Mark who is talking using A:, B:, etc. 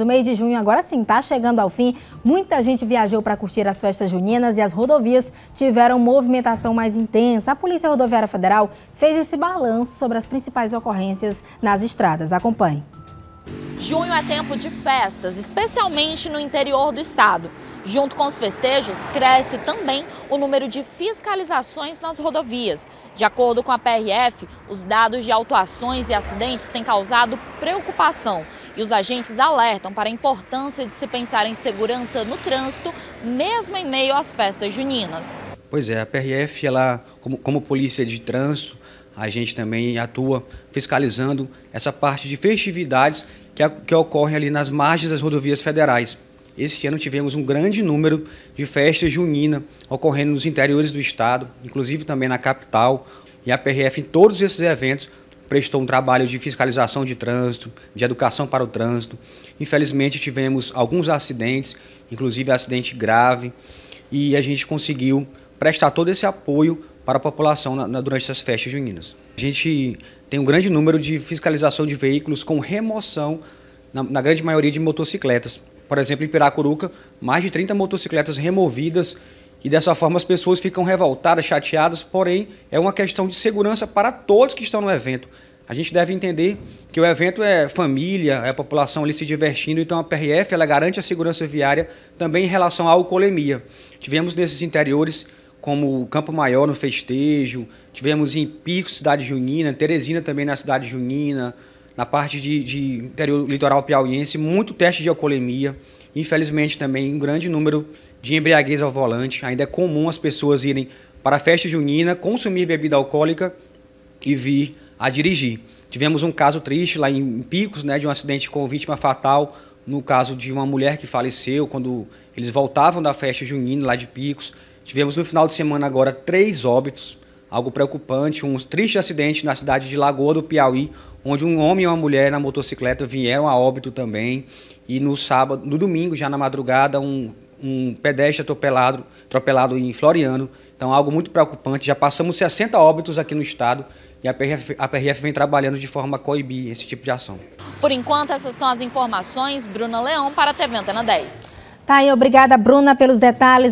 A: O mês de junho agora sim está chegando ao fim. Muita gente viajou para curtir as festas juninas e as rodovias tiveram movimentação mais intensa. A Polícia Rodoviária Federal fez esse balanço sobre as principais ocorrências nas estradas. Acompanhe. Junho é tempo de festas, especialmente no interior do estado. Junto com os festejos, cresce também o número de fiscalizações nas rodovias. De acordo com a PRF, os dados de autuações e acidentes têm causado preocupação. E os agentes alertam para a importância de se pensar em segurança no trânsito, mesmo em meio às festas juninas.
B: Pois é, a PRF, ela, como, como polícia de trânsito, a gente também atua fiscalizando essa parte de festividades que, que ocorrem ali nas margens das rodovias federais. Esse ano tivemos um grande número de festas juninas ocorrendo nos interiores do estado, inclusive também na capital. E a PRF, em todos esses eventos, prestou um trabalho de fiscalização de trânsito, de educação para o trânsito. Infelizmente, tivemos alguns acidentes, inclusive acidente grave, e a gente conseguiu prestar todo esse apoio para a população na, na, durante essas festas juninas. A gente tem um grande número de fiscalização de veículos com remoção, na, na grande maioria de motocicletas. Por exemplo, em Piracuruca, mais de 30 motocicletas removidas e dessa forma as pessoas ficam revoltadas, chateadas, porém é uma questão de segurança para todos que estão no evento. A gente deve entender que o evento é família, é a população ali se divertindo, então a PRF ela garante a segurança viária também em relação à alcoolemia. Tivemos nesses interiores, como Campo Maior no festejo, tivemos em Pico, Cidade Junina, Teresina também na Cidade Junina, na parte de, de interior litoral piauiense, muito teste de alcoolemia. Infelizmente também um grande número de embriaguez ao volante. Ainda é comum as pessoas irem para a festa junina, consumir bebida alcoólica e vir a dirigir. Tivemos um caso triste lá em Picos, né, de um acidente com vítima fatal, no caso de uma mulher que faleceu quando eles voltavam da festa junina lá de Picos. Tivemos no final de semana agora três óbitos, algo preocupante, um triste acidente na cidade de Lagoa do Piauí, onde um homem e uma mulher na motocicleta vieram a óbito também. E no sábado, no domingo, já na madrugada, um um pedestre atropelado, atropelado em Floriano. Então, algo muito preocupante. Já passamos 60 óbitos aqui no estado e a PRF, a PRF vem trabalhando de forma a coibir esse tipo de ação.
A: Por enquanto, essas são as informações. Bruna Leão para a TV Antena 10. Tá aí, obrigada, Bruna, pelos detalhes.